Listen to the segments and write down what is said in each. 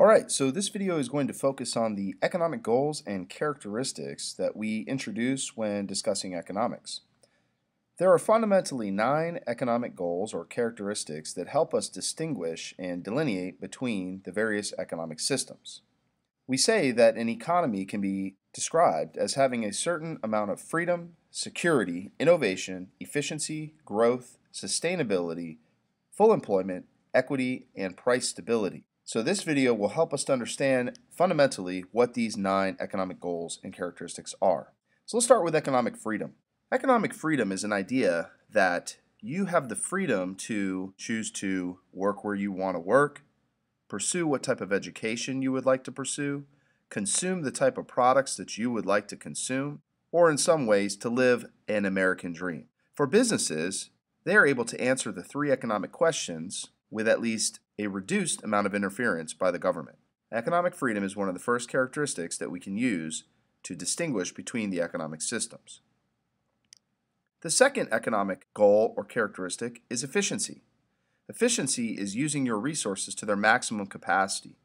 Alright, so this video is going to focus on the economic goals and characteristics that we introduce when discussing economics. There are fundamentally nine economic goals or characteristics that help us distinguish and delineate between the various economic systems. We say that an economy can be described as having a certain amount of freedom, security, innovation, efficiency, growth, sustainability, full employment, equity, and price stability. So this video will help us to understand fundamentally what these nine economic goals and characteristics are. So let's start with economic freedom. Economic freedom is an idea that you have the freedom to choose to work where you want to work, pursue what type of education you would like to pursue, consume the type of products that you would like to consume, or in some ways to live an American dream. For businesses, they are able to answer the three economic questions with at least a reduced amount of interference by the government. Economic freedom is one of the first characteristics that we can use to distinguish between the economic systems. The second economic goal or characteristic is efficiency. Efficiency is using your resources to their maximum capacity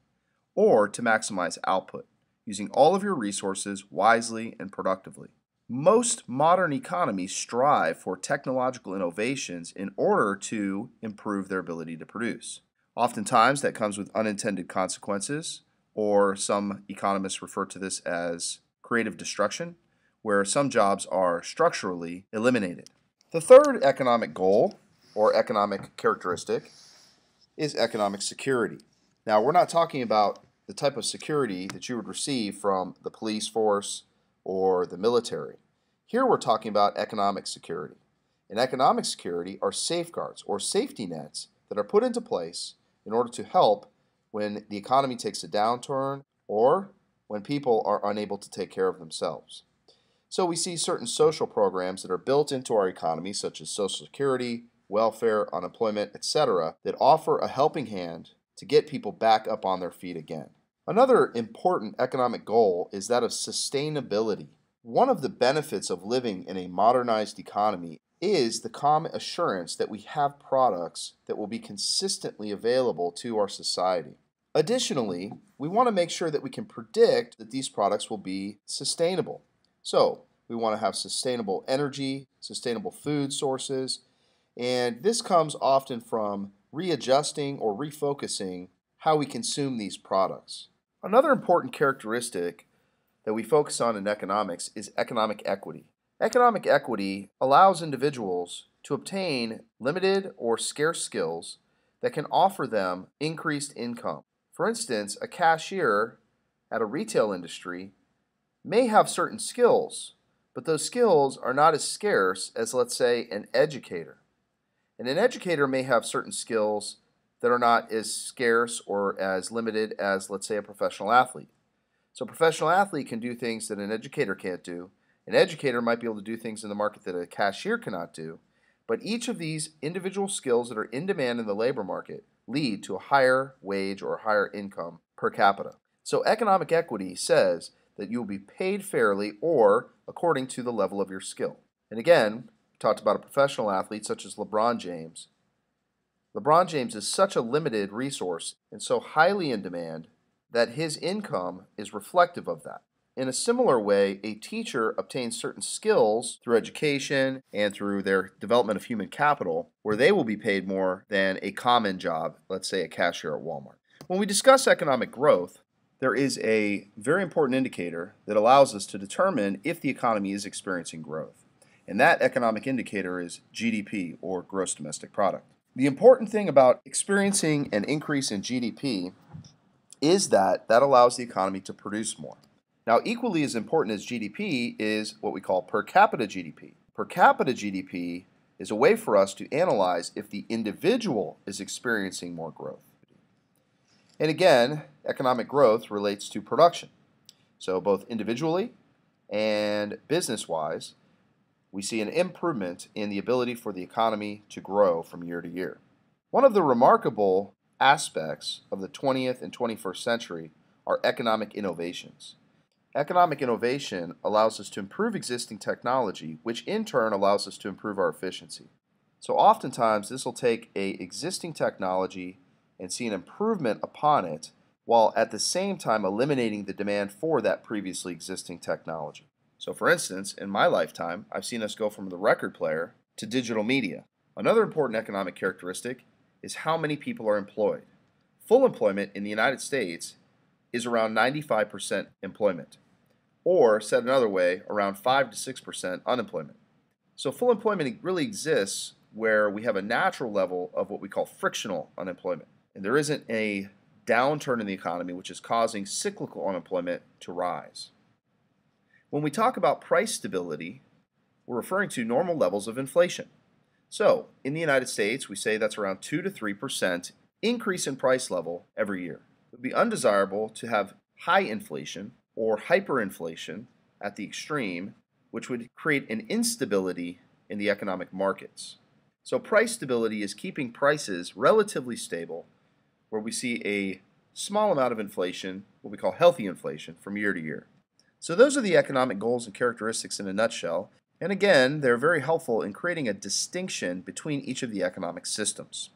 or to maximize output, using all of your resources wisely and productively. Most modern economies strive for technological innovations in order to improve their ability to produce. Oftentimes, that comes with unintended consequences, or some economists refer to this as creative destruction, where some jobs are structurally eliminated. The third economic goal, or economic characteristic, is economic security. Now, we're not talking about the type of security that you would receive from the police force or the military. Here we're talking about economic security. And economic security are safeguards or safety nets that are put into place in order to help when the economy takes a downturn or when people are unable to take care of themselves. So we see certain social programs that are built into our economy, such as Social Security, welfare, unemployment, etc., that offer a helping hand to get people back up on their feet again. Another important economic goal is that of sustainability. One of the benefits of living in a modernized economy is the common assurance that we have products that will be consistently available to our society. Additionally, we want to make sure that we can predict that these products will be sustainable. So, we want to have sustainable energy, sustainable food sources, and this comes often from readjusting or refocusing how we consume these products. Another important characteristic that we focus on in economics is economic equity. Economic equity allows individuals to obtain limited or scarce skills that can offer them increased income. For instance, a cashier at a retail industry may have certain skills, but those skills are not as scarce as, let's say, an educator. And an educator may have certain skills that are not as scarce or as limited as, let's say, a professional athlete. So, a professional athlete can do things that an educator can't do, an educator might be able to do things in the market that a cashier cannot do, but each of these individual skills that are in demand in the labor market lead to a higher wage or higher income per capita. So economic equity says that you will be paid fairly or according to the level of your skill. And again, we talked about a professional athlete such as LeBron James. LeBron James is such a limited resource and so highly in demand that his income is reflective of that. In a similar way, a teacher obtains certain skills through education and through their development of human capital, where they will be paid more than a common job, let's say a cashier at Walmart. When we discuss economic growth, there is a very important indicator that allows us to determine if the economy is experiencing growth. And that economic indicator is GDP, or gross domestic product. The important thing about experiencing an increase in GDP is that that allows the economy to produce more. Now, equally as important as GDP is what we call per capita GDP. Per capita GDP is a way for us to analyze if the individual is experiencing more growth. And again, economic growth relates to production. So both individually and business-wise, we see an improvement in the ability for the economy to grow from year to year. One of the remarkable aspects of the 20th and 21st century are economic innovations. Economic innovation allows us to improve existing technology, which in turn allows us to improve our efficiency. So oftentimes this will take a existing technology and see an improvement upon it while at the same time eliminating the demand for that previously existing technology. So for instance, in my lifetime, I've seen us go from the record player to digital media. Another important economic characteristic is how many people are employed. Full employment in the United States is around 95% employment or said another way, around 5 to 6% unemployment. So full employment really exists where we have a natural level of what we call frictional unemployment. And there isn't a downturn in the economy which is causing cyclical unemployment to rise. When we talk about price stability, we're referring to normal levels of inflation. So, in the United States, we say that's around 2 to 3% increase in price level every year. It would be undesirable to have high inflation or hyperinflation at the extreme, which would create an instability in the economic markets. So price stability is keeping prices relatively stable where we see a small amount of inflation, what we call healthy inflation, from year to year. So those are the economic goals and characteristics in a nutshell. And again, they're very helpful in creating a distinction between each of the economic systems.